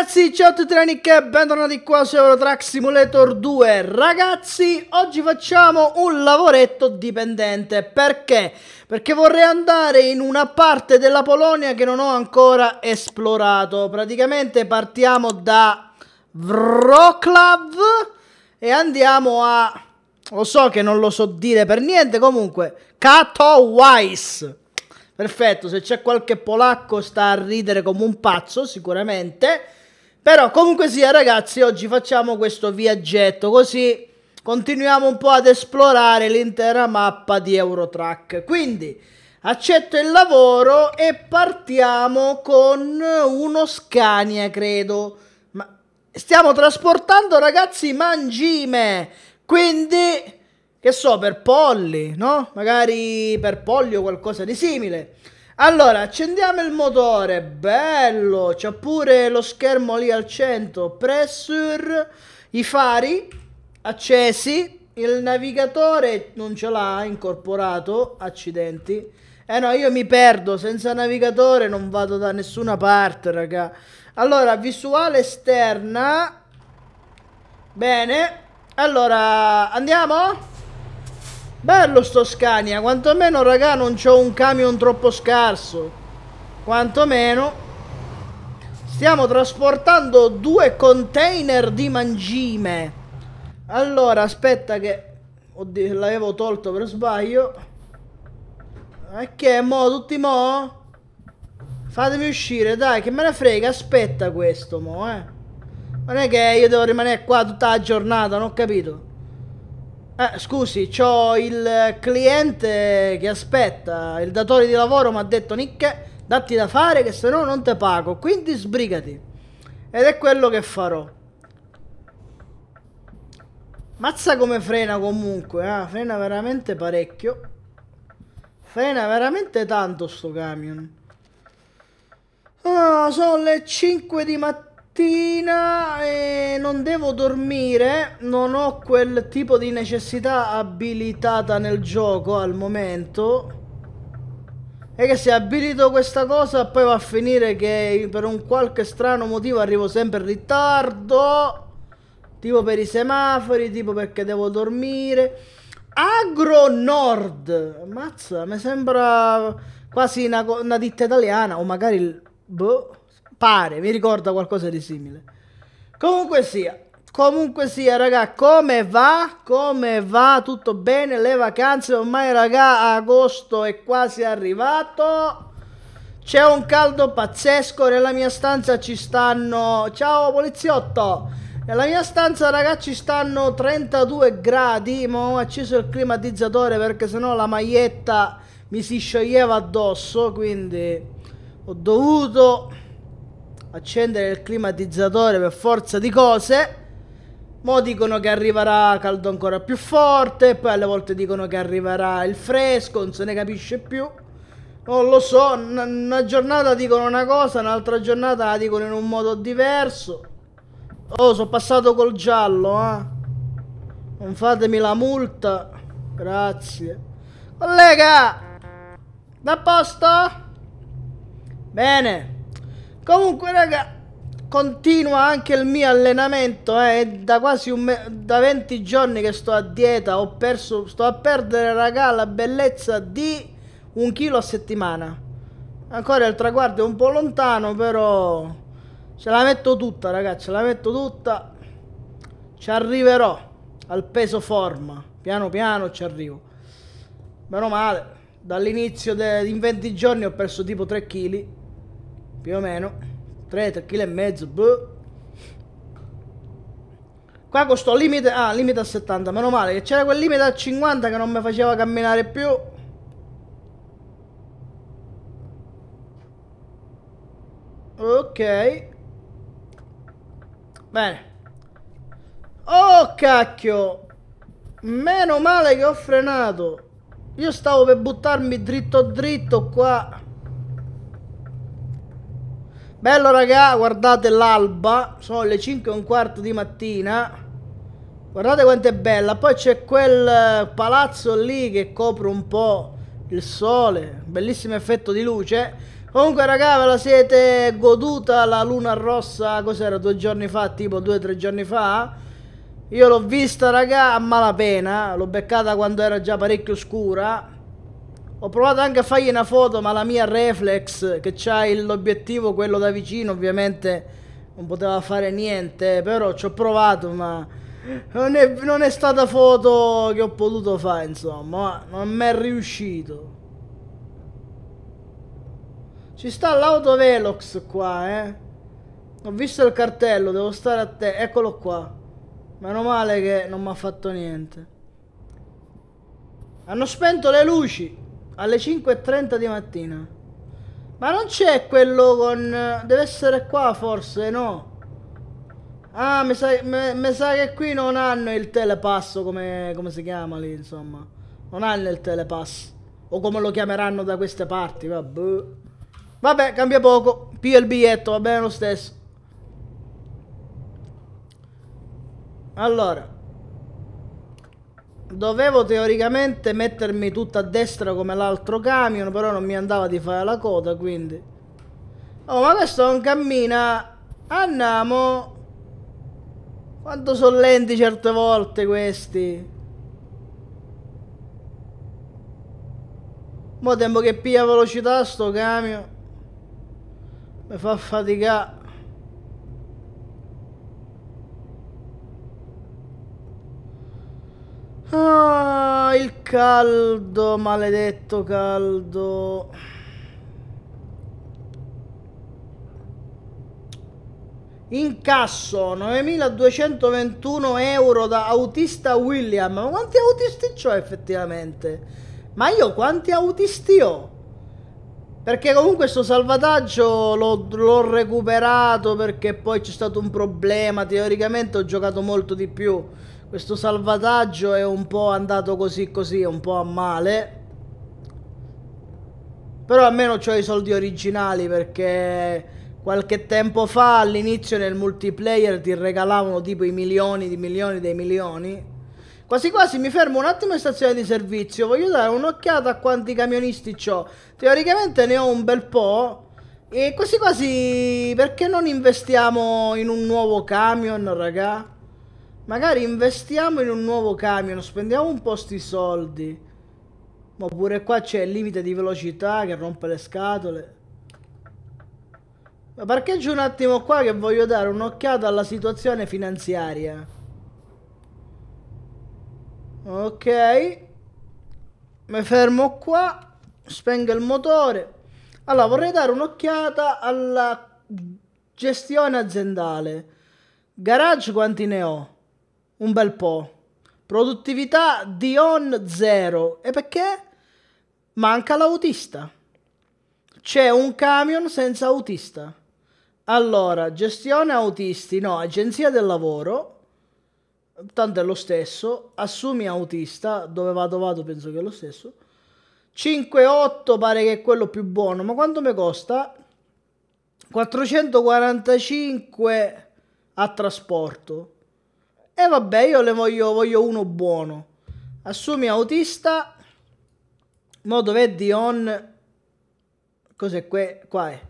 ragazzi, ciao a tutti Renic e bentornati qua su Eurotrack Simulator 2 Ragazzi, oggi facciamo un lavoretto dipendente Perché? Perché vorrei andare in una parte della Polonia che non ho ancora esplorato Praticamente partiamo da Wroclaw e andiamo a... Lo so che non lo so dire per niente, comunque Katowice Perfetto, se c'è qualche polacco sta a ridere come un pazzo, sicuramente. Però comunque sia ragazzi, oggi facciamo questo viaggetto così continuiamo un po' ad esplorare l'intera mappa di Eurotrack. Quindi accetto il lavoro e partiamo con uno Scania, credo. Ma stiamo trasportando ragazzi mangime, quindi che so, per polli, no? Magari per polli o qualcosa di simile. Allora, accendiamo il motore, bello, c'è pure lo schermo lì al centro, pressure, i fari accesi, il navigatore non ce l'ha incorporato, accidenti. Eh no, io mi perdo, senza navigatore non vado da nessuna parte, raga. Allora, visuale esterna, bene, allora andiamo? Bello sto Scania, quantomeno raga non c'ho un camion troppo scarso. Quantomeno stiamo trasportando due container di mangime. Allora, aspetta che oddio, l'avevo tolto per sbaglio. E che mo tutti mo? Fatemi uscire, dai, che me ne frega, aspetta questo mo, eh. Non è che io devo rimanere qua tutta la giornata, non ho capito. Eh, scusi, c'ho il cliente che aspetta, il datore di lavoro mi ha detto Nicche, datti da fare che se no non te pago, quindi sbrigati. Ed è quello che farò. Mazza come frena comunque, eh? frena veramente parecchio. Frena veramente tanto sto camion. Ah, sono le 5 di mattina mattina e non devo dormire, non ho quel tipo di necessità abilitata nel gioco al momento. E che se abilito questa cosa poi va a finire che per un qualche strano motivo arrivo sempre in ritardo. Tipo per i semafori, tipo perché devo dormire. Agro Nord. Mazza, mi sembra quasi una, una ditta italiana o magari il... Boh. Pare, mi ricorda qualcosa di simile. Comunque sia, comunque sia, raga, come va? Come va? Tutto bene? Le vacanze ormai, raga, agosto è quasi arrivato. C'è un caldo pazzesco, nella mia stanza ci stanno... Ciao poliziotto! Nella mia stanza ragazzi stanno 32 gradi, ma ho acceso il climatizzatore perché sennò la maglietta mi si scioglieva addosso, quindi ho dovuto accendere il climatizzatore per forza di cose. Mo dicono che arriverà caldo ancora più forte, poi alle volte dicono che arriverà il fresco, non se ne capisce più. Non lo so, una giornata dicono una cosa, un'altra giornata la dicono in un modo diverso. Oh, sono passato col giallo, eh. Non fatemi la multa. Grazie. Collega! Da posto? Bene. Comunque, raga, continua anche il mio allenamento, eh. È da quasi un da 20 giorni che sto a dieta, ho perso, sto a perdere, raga, la bellezza di un chilo a settimana. Ancora il traguardo è un po' lontano, però ce la metto tutta, ragazzi, ce la metto tutta. Ci arriverò al peso forma, piano piano ci arrivo. Meno male, dall'inizio in 20 giorni ho perso tipo 3 kg più o meno 3 3 kg e mezzo boh. qua costò limite ah limite a 70 meno male che c'era quel limite a 50 che non mi faceva camminare più ok bene oh cacchio meno male che ho frenato io stavo per buttarmi dritto dritto qua Bello raga, guardate l'alba, sono le 5 e un quarto di mattina. Guardate quanto è bella, poi c'è quel eh, palazzo lì che copre un po' il sole, bellissimo effetto di luce. Comunque raga, ve la siete goduta la luna rossa, cos'era, due giorni fa, tipo due o tre giorni fa? Io l'ho vista raga a malapena, l'ho beccata quando era già parecchio scura ho provato anche a fargli una foto, ma la mia reflex, che c'ha l'obiettivo, quello da vicino, ovviamente non poteva fare niente. Però ci ho provato, ma non è, non è stata foto che ho potuto fare, insomma. Non mi è riuscito. Ci sta l'autovelox qua, eh. Ho visto il cartello, devo stare a te. Eccolo qua. Meno male che non mi ha fatto niente. Hanno spento le luci alle 5.30 di mattina. Ma non c'è quello con... Deve essere qua forse, no? Ah, mi sa, mi, mi sa che qui non hanno il telepasso, come, come, si chiama lì, insomma. Non hanno il telepass. O come lo chiameranno da queste parti, vabbè. Boh. Vabbè, cambia poco. P il biglietto, va bene lo stesso. Allora. Dovevo teoricamente mettermi tutto a destra come l'altro camion, però non mi andava di fare la coda, quindi... Oh, ma questo non cammina! Andiamo! Quanto sono lenti certe volte questi! Mo' tempo che piglia velocità sto camion! Mi fa faticare! Ah, il caldo, maledetto caldo. Incasso 9221 euro da autista William. Ma quanti autisti ho effettivamente? Ma io quanti autisti ho? Perché comunque sto salvataggio l'ho, recuperato perché poi c'è stato un problema. Teoricamente ho giocato molto di più questo salvataggio è un po' andato così così, un po' a male. Però almeno ho i soldi originali perché qualche tempo fa all'inizio nel multiplayer ti regalavano tipo i milioni di milioni dei milioni. Quasi quasi mi fermo un attimo in stazione di servizio, voglio dare un'occhiata a quanti camionisti ho. Teoricamente ne ho un bel po'. E quasi quasi perché non investiamo in un nuovo camion, raga? Magari investiamo in un nuovo camion, spendiamo un po' sti soldi. Ma pure qua c'è il limite di velocità che rompe le scatole. Ma parcheggio un attimo qua che voglio dare un'occhiata alla situazione finanziaria. Ok. Mi fermo qua. Spengo il motore. Allora, vorrei dare un'occhiata alla gestione aziendale. Garage quanti ne ho? un bel po'. Produttività di on zero. E perché? Manca l'autista. C'è un camion senza autista. Allora, gestione autisti, no, agenzia del lavoro, tanto è lo stesso, assumi autista, dove vado vado penso che è lo stesso. 5,8 pare che è quello più buono, ma quanto mi costa? 445 a trasporto. E eh, vabbè, io le voglio, voglio uno buono. Assumi autista. Mo dov'è Dion? Cos'è que qua? È.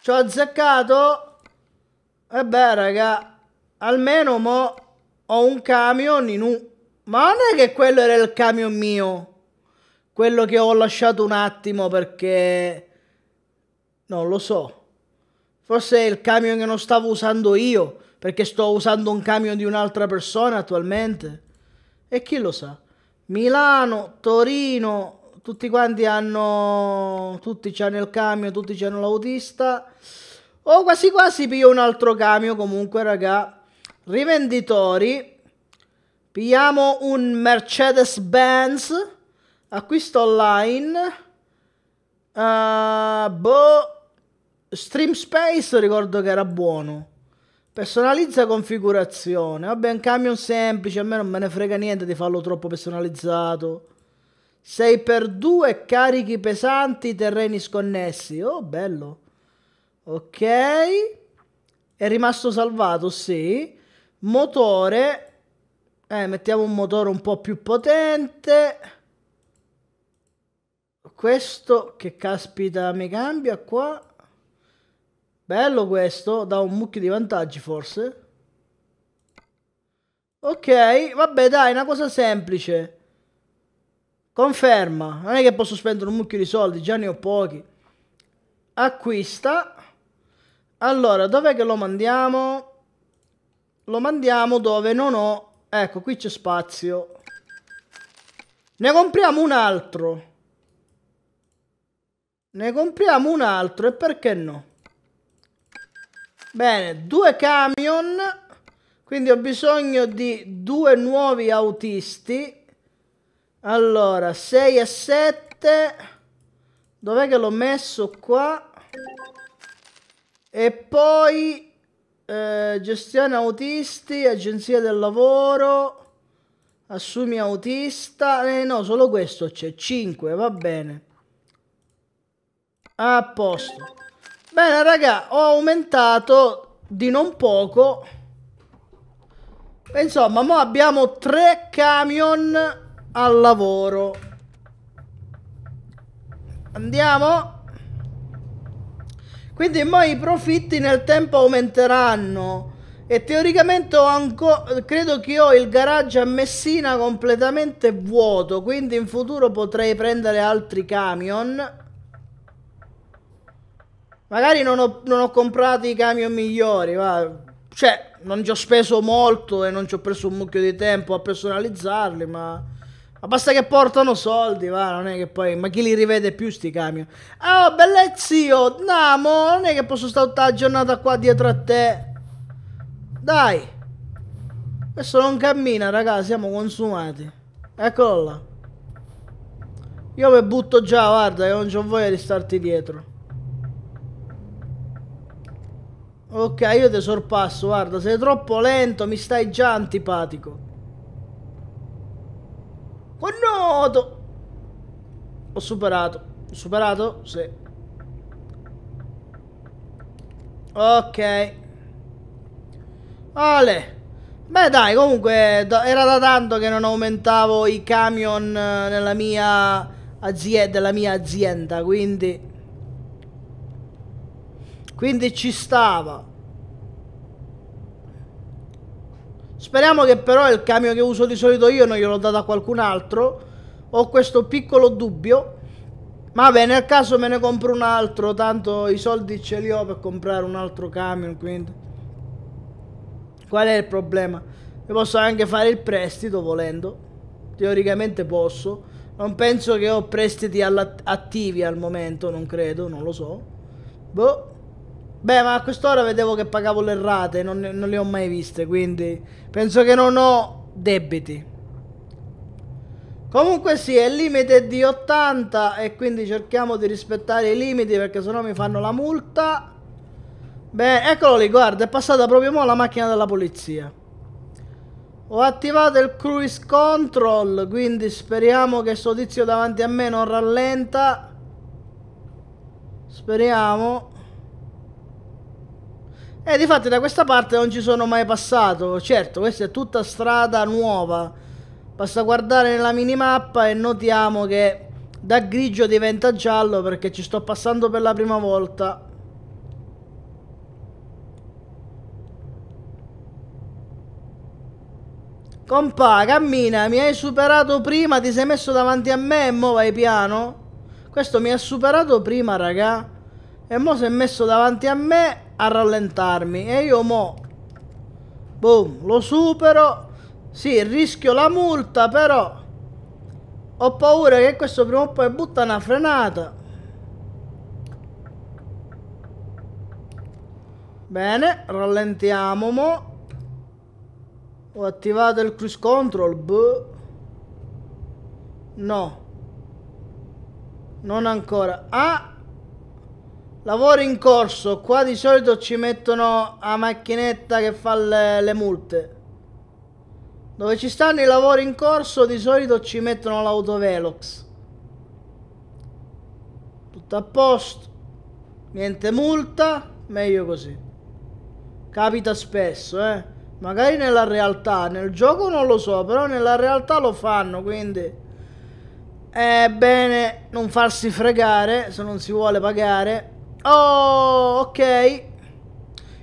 Ci ho azzeccato? E eh beh, raga. Almeno mo ho un camion in un... Ma non è che quello era il camion mio. Quello che ho lasciato un attimo perché... Non lo so. Forse è il camion che non stavo usando io perché sto usando un camion di un'altra persona attualmente? E chi lo sa? Milano, Torino, tutti quanti hanno, tutti hanno il camion, tutti hanno l'autista. O oh, quasi quasi piglio un altro camion comunque, raga. Rivenditori. Pigliamo un Mercedes Benz. Acquisto online. Uh, boh. Stream Space ricordo che era buono. Personalizza configurazione. Vabbè, un camion semplice, a me non me ne frega niente di farlo troppo personalizzato. 6x2 carichi pesanti, terreni sconnessi. Oh, bello. Ok. È rimasto salvato, sì. Motore. Eh, mettiamo un motore un po' più potente. Questo che caspita mi cambia qua. Bello questo, dà un mucchio di vantaggi forse. Ok, vabbè dai, una cosa semplice. Conferma, non è che posso spendere un mucchio di soldi, già ne ho pochi. Acquista. Allora, dov'è che lo mandiamo? Lo mandiamo dove non ho... Ecco, qui c'è spazio. Ne compriamo un altro. Ne compriamo un altro e perché no? Bene, due camion, quindi ho bisogno di due nuovi autisti. Allora, 6 e 7. Dov'è che l'ho messo qua? E poi eh, gestione autisti, agenzia del lavoro, assumi autista. Eh no, solo questo c'è, 5, va bene. A posto. Bene, raga, ho aumentato di non poco. Insomma, mo abbiamo tre camion al lavoro. Andiamo. Quindi mo i profitti nel tempo aumenteranno. E teoricamente ho ancora. Credo che ho il garage a Messina completamente vuoto. Quindi in futuro potrei prendere altri camion magari non ho, non ho comprato i camion migliori, va. Cioè, non ci ho speso molto e non ci ho preso un mucchio di tempo a personalizzarli, ma... Ma basta che portano soldi, va, non è che poi... Ma chi li rivede più sti camion? Oh, belle zio, oh, andiamo, non è che posso stare tutta la giornata qua dietro a te. Dai. Questo non cammina, raga, siamo consumati. Eccolo là. Io mi butto già, guarda, che non ho voglia di starti dietro. Ok, io ti sorpasso, guarda, sei troppo lento, mi stai già antipatico. Oh no! Do... Ho superato. Ho superato? Sì. Ok. Ale. Beh dai, comunque era da tanto che non aumentavo i camion eh, nella mia azienda, della mia azienda, quindi... Quindi ci stava. Speriamo che però il camion che uso di solito io non gliel'ho dato a qualcun altro. Ho questo piccolo dubbio. Ma bene, nel caso me ne compro un altro, tanto i soldi ce li ho per comprare un altro camion, quindi... Qual è il problema? Io posso anche fare il prestito volendo, teoricamente posso. Non penso che ho prestiti attivi al momento, non credo, non lo so. Boh. Beh, ma a quest'ora vedevo che pagavo le rate, non, non le ho mai viste, quindi penso che non ho debiti. Comunque sì, il limite è di 80 e quindi cerchiamo di rispettare i limiti perché sennò mi fanno la multa. Beh, eccolo lì, guarda, è passata proprio mo la macchina della polizia. Ho attivato il cruise control, quindi speriamo che sto tizio davanti a me non rallenta. Speriamo. E eh, di fatto da questa parte non ci sono mai passato. Certo, questa è tutta strada nuova. Basta guardare nella minimappa e notiamo che da grigio diventa giallo perché ci sto passando per la prima volta. Compà, cammina, mi hai superato prima, ti sei messo davanti a me e mo vai piano? Questo mi ha superato prima, raga. E mo si è messo davanti a me a rallentarmi e io mo boom lo supero sì rischio la multa però ho paura che questo prima o poi butta una frenata bene rallentiamo mo ho attivato il cruise control boh. no non ancora ah Lavoro in corso, qua di solito ci mettono la macchinetta che fa le, le multe. Dove ci stanno i lavori in corso di solito ci mettono l'autovelox. Tutto a posto. Niente multa, meglio così. Capita spesso, eh. Magari nella realtà, nel gioco non lo so, però nella realtà lo fanno, quindi... È bene non farsi fregare se non si vuole pagare Oh, ok.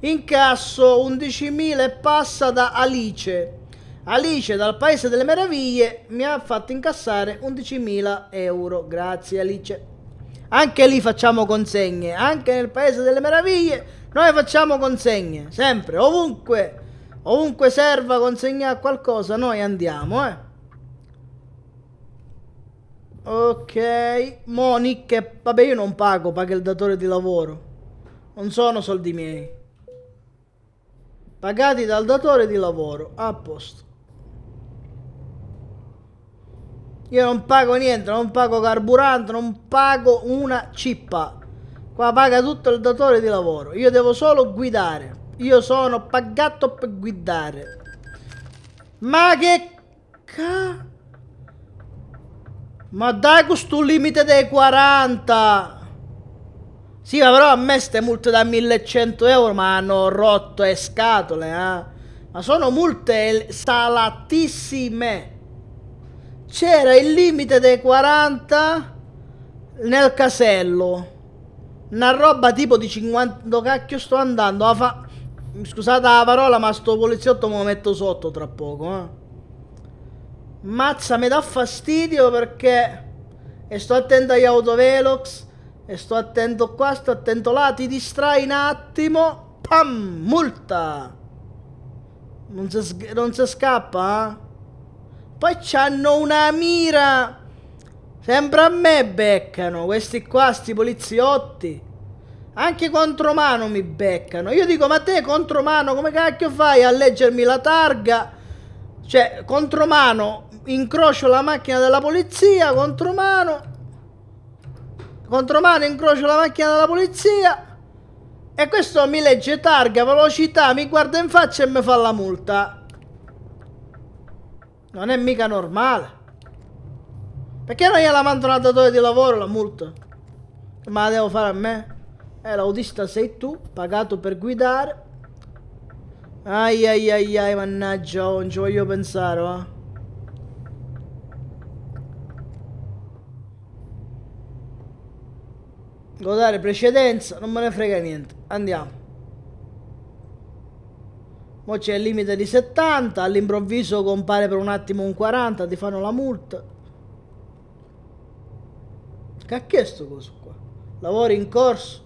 Incasso 11.000 e passa da Alice. Alice dal Paese delle Meraviglie mi ha fatto incassare 11.000 euro. Grazie Alice. Anche lì facciamo consegne. Anche nel Paese delle Meraviglie noi facciamo consegne. Sempre, ovunque. Ovunque serva consegnare qualcosa, noi andiamo, eh. Ok, mo vabbè io non pago, paga il datore di lavoro. Non sono soldi miei. Pagati dal datore di lavoro, a posto. Io non pago niente, non pago carburante, non pago una cippa. Qua paga tutto il datore di lavoro. Io devo solo guidare. Io sono pagato per guidare. Ma che cazzo? Ma dai con sto limite dei 40! Sì, ma però a me ste multe da 1100 euro ma hanno rotto le scatole, eh? Ma sono multe salatissime. C'era il limite dei 40 nel casello. Una roba tipo di 50... cacchio sto andando? Fa... Scusate la parola, ma sto poliziotto me lo metto sotto tra poco, eh? Mazza, mi dà fastidio perché e sto attento agli autovelox e sto attento qua, sto attento là, ti distrai un attimo, pam, multa. Non si, non si scappa, eh? Poi c'hanno una mira. Sembra a me beccano questi qua, sti poliziotti. Anche contromano mi beccano. Io dico, ma te contromano come cacchio fai a leggermi la targa? Cioè, contromano incrocio la macchina della polizia, contromano, contromano, incrocio la macchina della polizia e questo mi legge targa, velocità, mi guarda in faccia e mi fa la multa. Non è mica normale. Perché non gliela mando un datore di lavoro la multa? ma la devo fare a me? Eh, l'autista sei tu, pagato per guidare. Ai ai ai ai, mannaggia, non ci voglio pensare, va. Godare precedenza, non me ne frega niente. Andiamo. Mo c'è il limite di 70, all'improvviso compare per un attimo un 40, ti fanno la multa. Cacchio è sto coso qua? Lavori in corso.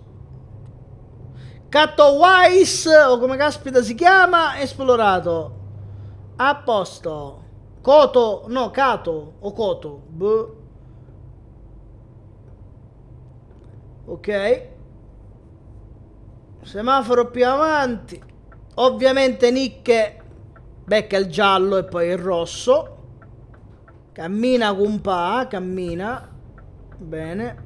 Catto Wise, o come caspita si chiama, esplorato. A posto. Coto, no, Cato, o Coto. Buh. ok semaforo più avanti ovviamente Nicke becca il giallo e poi il rosso cammina compa cammina bene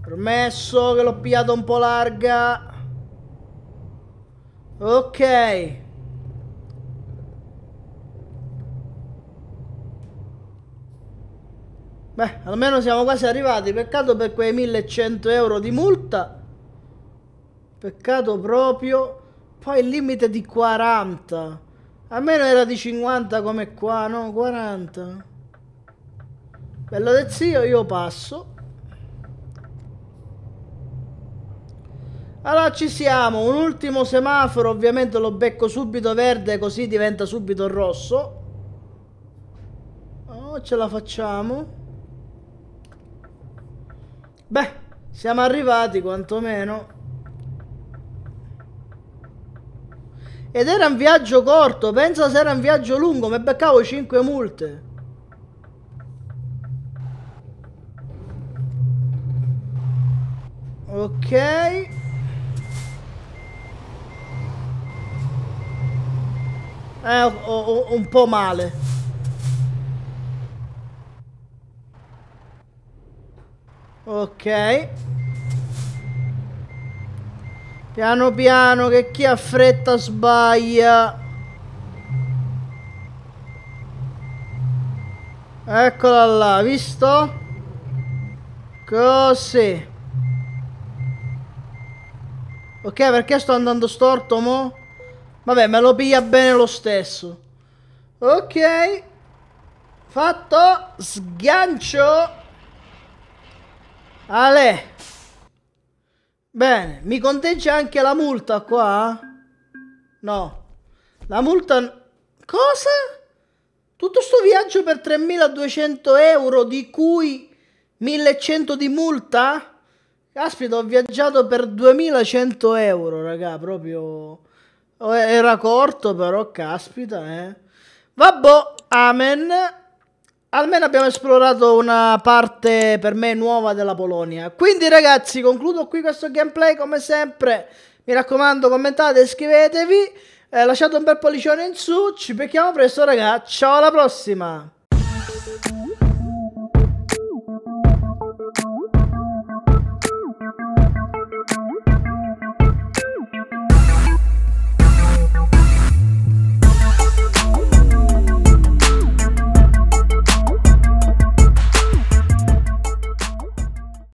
promesso che l'ho pigliata un po' larga ok Beh, almeno siamo quasi arrivati. Peccato per quei 1100 euro di multa. Peccato proprio. Poi il limite di 40. Almeno era di 50 come qua, no? 40. Bello del zio, io passo. Allora ci siamo, un ultimo semaforo, ovviamente lo becco subito verde così diventa subito rosso. Oh, ce la facciamo. Beh, siamo arrivati quantomeno. Ed era un viaggio corto, pensa se era un viaggio lungo, mi beccavo 5 multe. Ok. Eh, ho, ho, ho un po' male. Ok. Piano piano che chi ha fretta sbaglia. Eccola là, visto? Così. Ok, perché sto andando storto mo? Vabbè, me lo piglia bene lo stesso. Ok. Fatto. Sgancio. Ale. Bene, mi conteggia anche la multa qua? No. La multa... Cosa? Tutto sto viaggio per 3200 euro, di cui 1100 di multa? Caspita, ho viaggiato per 2100 euro, raga, proprio... Eh, era corto però, caspita, eh. Vabbè, amen. Almeno abbiamo esplorato una parte per me nuova della Polonia. Quindi ragazzi, concludo qui questo gameplay come sempre. Mi raccomando, commentate, iscrivetevi, eh, lasciate un bel pollicione in su. Ci becchiamo presto ragazzi, ciao alla prossima!